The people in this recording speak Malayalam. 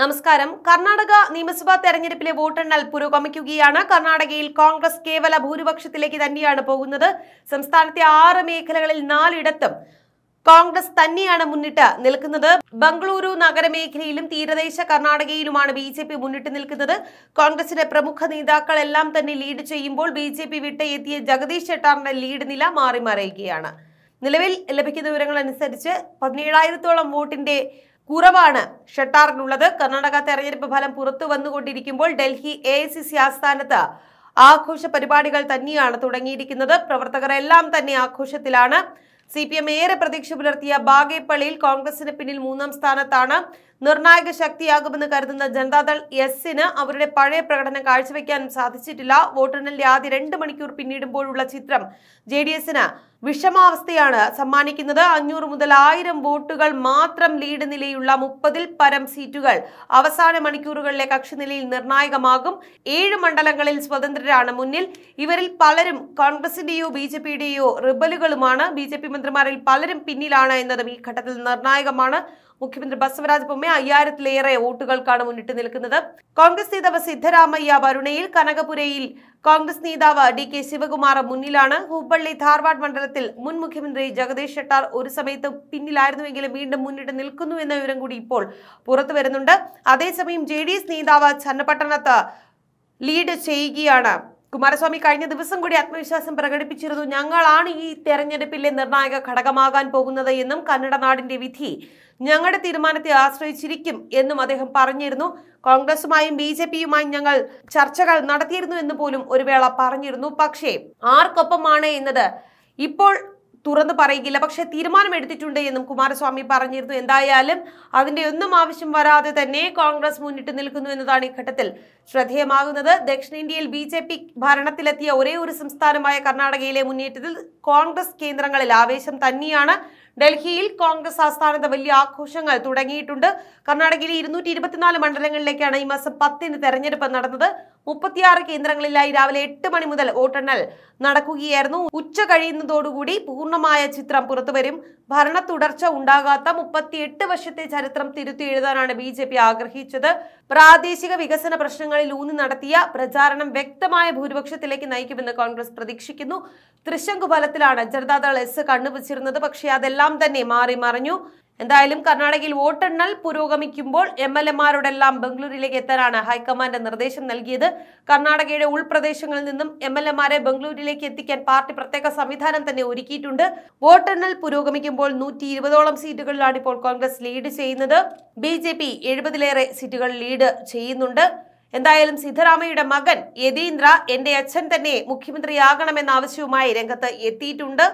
നമസ്കാരം കർണാടക നിയമസഭാ തെരഞ്ഞെടുപ്പിലെ വോട്ടെണ്ണൽ പുരോഗമിക്കുകയാണ് കർണാടകയിൽ കോൺഗ്രസ് കേവല ഭൂരിപക്ഷത്തിലേക്ക് തന്നെയാണ് പോകുന്നത് സംസ്ഥാനത്തെ ആറ് മേഖലകളിൽ നാലിടത്തും കോൺഗ്രസ് തന്നെയാണ് മുന്നിട്ട് നിൽക്കുന്നത് ബംഗളൂരു നഗരമേഖലയിലും തീരദേശ കർണാടകയിലുമാണ് ബി ജെ പി മുന്നിട്ട് നിൽക്കുന്നത് കോൺഗ്രസിന്റെ പ്രമുഖ നേതാക്കളെല്ലാം തന്നെ ലീഡ് ചെയ്യുമ്പോൾ ബി ജെ പി വിട്ട് എത്തിയ ജഗദീഷ് ഷെട്ടാറിന്റെ ലീഡ് നില മാറി മറിയുകയാണ് നിലവിൽ ലഭിക്കുന്ന വിവരങ്ങൾ അനുസരിച്ച് പതിനേഴായിരത്തോളം വോട്ടിന്റെ കുറവാണ് ഷട്ടാറിനുള്ളത് കർണാടക തെരഞ്ഞെടുപ്പ് ഫലം പുറത്തു വന്നുകൊണ്ടിരിക്കുമ്പോൾ ഡൽഹി എ ആസ്ഥാനത്ത് ആഘോഷ പരിപാടികൾ തന്നെയാണ് തുടങ്ങിയിരിക്കുന്നത് പ്രവർത്തകരെല്ലാം തന്നെ ആഘോഷത്തിലാണ് സി പി എം ഏറെ പ്രതീക്ഷ പുലർത്തിയ ബാഗേപ്പള്ളിയിൽ കോൺഗ്രസിന് പിന്നിൽ മൂന്നാം സ്ഥാനത്താണ് നിർണായക ശക്തിയാകുമെന്ന് കരുതുന്ന ജനതാദൾ എസിന് അവരുടെ പഴയ പ്രകടനം കാഴ്ചവെക്കാനും സാധിച്ചിട്ടില്ല വോട്ടെണ്ണലിന്റെ ആദ്യ രണ്ട് മണിക്കൂർ പിന്നിടുമ്പോഴുള്ള ചിത്രം ജെ ഡി എസിന് വിഷമാവസ്ഥയാണ് സമ്മാനിക്കുന്നത് അഞ്ഞൂറ് മുതൽ ആയിരം വോട്ടുകൾ മാത്രം ലീഡ് നിലയുള്ള മുപ്പതിൽ പരം സീറ്റുകൾ അവസാന മണിക്കൂറുകളിലെ കക്ഷിനിലയിൽ നിർണായകമാകും ഏഴ് മണ്ഡലങ്ങളിൽ സ്വതന്ത്രരാണ് മുന്നിൽ ഇവരിൽ പലരും കോൺഗ്രസിന്റെയോ ബി ജെ പിയുടെയോ റിബലുകളുമാണ് ബി ജെ പി മന്ത്രിമാരിൽ പലരും പിന്നിലാണ് എന്നതും ഈ ഘട്ടത്തിൽ നിർണായകമാണ് മുഖ്യമന്ത്രി ബസവരാജ് ബൊമ്മ അയ്യായിരത്തിലേറെ വോട്ടുകൾക്കാണ് മുന്നിട്ട് നിൽക്കുന്നത് കോൺഗ്രസ് നേതാവ് സിദ്ധരാമയ്യ വരുണയിൽ കനകപുരയിൽ കോൺഗ്രസ് നേതാവ് ഡി കെ ശിവകുമാർ മുന്നിലാണ് ഹുബ്ബള്ളി ധാർവാഡ് മണ്ഡലത്തിൽ മുൻ മുഖ്യമന്ത്രി ജഗദീഷ് ഷെട്ടാർ ഒരു സമയത്ത് പിന്നിലായിരുന്നുവെങ്കിലും വീണ്ടും മുന്നിട്ട് നിൽക്കുന്നു എന്ന വിവരം കൂടി ഇപ്പോൾ പുറത്തു വരുന്നുണ്ട് അതേസമയം ജെ നേതാവ് ചന്നപട്ടണത്ത് ലീഡ് ചെയ്യുകയാണ് കുമാരസ്വാമി കഴിഞ്ഞ ദിവസം കൂടി ആത്മവിശ്വാസം പ്രകടിപ്പിച്ചിരുന്നു ഞങ്ങളാണ് ഈ തെരഞ്ഞെടുപ്പിലെ നിർണായക ഘടകമാകാൻ പോകുന്നത് എന്നും കന്നഡ നാടിന്റെ വിധി ഞങ്ങളുടെ തീരുമാനത്തെ ആശ്രയിച്ചിരിക്കും എന്നും അദ്ദേഹം പറഞ്ഞിരുന്നു കോൺഗ്രസുമായും ബി ജെ പിയുമായും ഞങ്ങൾ ചർച്ചകൾ നടത്തിയിരുന്നു എന്ന് പോലും ഒരു വേള പറഞ്ഞിരുന്നു പക്ഷേ ആർക്കൊപ്പമാണ് എന്നത് ഇപ്പോൾ തുറന്നു പറയുകില്ല പക്ഷേ തീരുമാനമെടുത്തിട്ടുണ്ട് എന്നും കുമാരസ്വാമി പറഞ്ഞിരുന്നു എന്തായാലും അതിന്റെ ഒന്നും ആവശ്യം വരാതെ തന്നെ കോൺഗ്രസ് മുന്നിട്ട് നിൽക്കുന്നു എന്നതാണ് ഈ ഘട്ടത്തിൽ ശ്രദ്ധേയമാകുന്നത് ദക്ഷിണേന്ത്യയിൽ ബി ജെ പി ഭരണത്തിലെത്തിയ ഒരേ ഒരു സംസ്ഥാനമായ കർണാടകയിലെ മുന്നേറ്റത്തിൽ കോൺഗ്രസ് കേന്ദ്രങ്ങളിൽ ആവേശം തന്നെയാണ് ഡൽഹിയിൽ കോൺഗ്രസ് ആസ്ഥാനത്ത് വലിയ ആഘോഷങ്ങൾ തുടങ്ങിയിട്ടുണ്ട് കർണാടകയിലെ ഇരുന്നൂറ്റി ഇരുപത്തിനാല് മണ്ഡലങ്ങളിലേക്കാണ് ഈ മാസം പത്തിന് തെരഞ്ഞെടുപ്പ് നടന്നത് മുപ്പത്തിയാറ് കേന്ദ്രങ്ങളിലായി രാവിലെ എട്ട് മണി മുതൽ വോട്ടെണ്ണൽ നടക്കുകയായിരുന്നു ഉച്ച കഴിയുന്നതോടുകൂടി പൂർണ്ണമായ ചിത്രം പുറത്തുവരും ഭരണ തുടർച്ച ഉണ്ടാകാത്ത മുപ്പത്തിയെട്ട് വർഷത്തെ ചരിത്രം തിരുത്തി എഴുതാനാണ് ബി ജെ പി ആഗ്രഹിച്ചത് പ്രാദേശിക വികസന പ്രശ്നങ്ങളിൽ ഊന്നി നടത്തിയ പ്രചാരണം വ്യക്തമായ ഭൂരിപക്ഷത്തിലേക്ക് നയിക്കുമെന്ന് കോൺഗ്രസ് പ്രതീക്ഷിക്കുന്നു തൃശങ്കുഫലത്തിലാണ് ജനതാദൾ എസ് കണ്ണുവച്ചിരുന്നത് പക്ഷേ അതെല്ലാം എല്ലാം തന്നെ മാറി മറിഞ്ഞു എന്തായാലും കർണാടകയിൽ വോട്ടെണ്ണൽ പുരോഗമിക്കുമ്പോൾ എം എൽ എമാരോടെല്ലാം ബംഗളൂരുവിലേക്ക് എത്താനാണ് ഹൈക്കമാൻഡ് നിർദ്ദേശം നൽകിയത് കർണാടകയുടെ ഉൾപ്രദേശങ്ങളിൽ നിന്നും എം എൽ എമാരെ ബംഗളൂരുവിലേക്ക് എത്തിക്കാൻ പാർട്ടി പ്രത്യേക സംവിധാനം തന്നെ ഒരുക്കിയിട്ടുണ്ട് വോട്ടെണ്ണൽ പുരോഗമിക്കുമ്പോൾ നൂറ്റി ഇരുപതോളം സീറ്റുകളിലാണ് ഇപ്പോൾ കോൺഗ്രസ് ലീഡ് ചെയ്യുന്നത് ബി ജെ പി എഴുപതിലേറെ സീറ്റുകൾ ലീഡ് ചെയ്യുന്നുണ്ട് എന്തായാലും സിദ്ധരാമയുടെ മകൻ യതീന്ദ്ര എന്റെ അച്ഛൻ തന്നെ മുഖ്യമന്ത്രിയാകണമെന്ന ആവശ്യവുമായി രംഗത്ത് എത്തിയിട്ടുണ്ട്